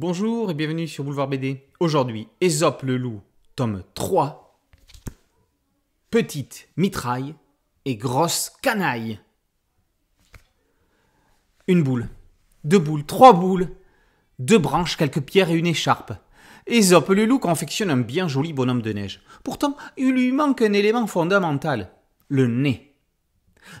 Bonjour et bienvenue sur Boulevard BD. Aujourd'hui, Aesop le loup, tome 3. Petite mitraille et grosse canaille. Une boule, deux boules, trois boules, deux branches, quelques pierres et une écharpe. Ésope le loup confectionne un bien joli bonhomme de neige. Pourtant, il lui manque un élément fondamental, le nez.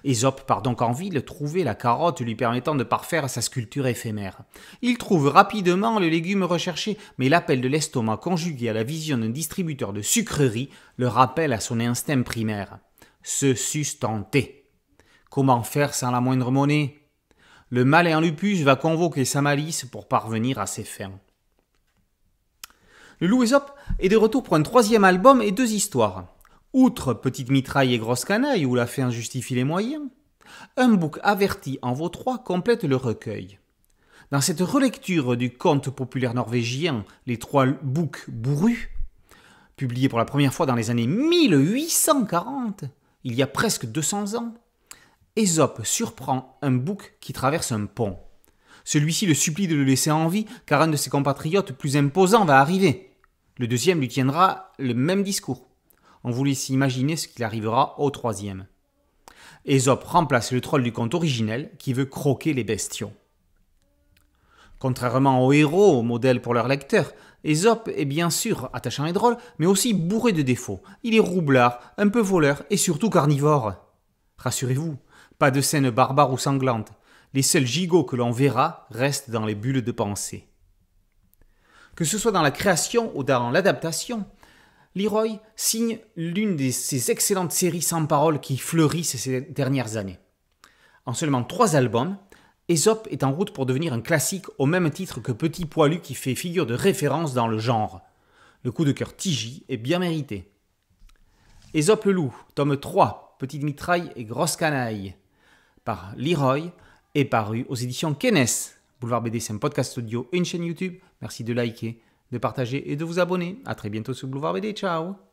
Ésope part donc en ville trouver la carotte lui permettant de parfaire sa sculpture éphémère. Il trouve rapidement le légume recherché, mais l'appel de l'estomac conjugué à la vision d'un distributeur de sucreries le rappelle à son instinct primaire. Se sustenter. Comment faire sans la moindre monnaie Le malin lupus va convoquer sa malice pour parvenir à ses fins. Le loup Ésope est de retour pour un troisième album et deux histoires. Outre Petite Mitraille et Grosse Canaille où la fin justifie les moyens, un bouc averti en vos trois complète le recueil. Dans cette relecture du conte populaire norvégien Les trois boucs bourrus, publié pour la première fois dans les années 1840, il y a presque 200 ans, Ésope surprend un bouc qui traverse un pont. Celui-ci le supplie de le laisser en vie car un de ses compatriotes plus imposant va arriver. Le deuxième lui tiendra le même discours on voulait s'imaginer ce qu'il arrivera au troisième. Aesop remplace le troll du conte originel qui veut croquer les bestiaux. Contrairement aux héros, aux modèles pour leurs lecteurs, Aesop est bien sûr attachant et drôle, mais aussi bourré de défauts. Il est roublard, un peu voleur et surtout carnivore. Rassurez-vous, pas de scènes barbares ou sanglantes. Les seuls gigots que l'on verra restent dans les bulles de pensée. Que ce soit dans la création ou dans l'adaptation, Leroy signe l'une de ses excellentes séries sans parole qui fleurissent ces dernières années. En seulement trois albums, Aesop est en route pour devenir un classique au même titre que Petit Poilu qui fait figure de référence dans le genre. Le coup de cœur Tigi est bien mérité. Aesop le loup, tome 3, Petite mitraille et grosse canaille, par Leroy, est paru aux éditions Kenes. Boulevard BD, c'est podcast audio et une chaîne YouTube. Merci de liker de partager et de vous abonner. A très bientôt sur Boulevard BD. Ciao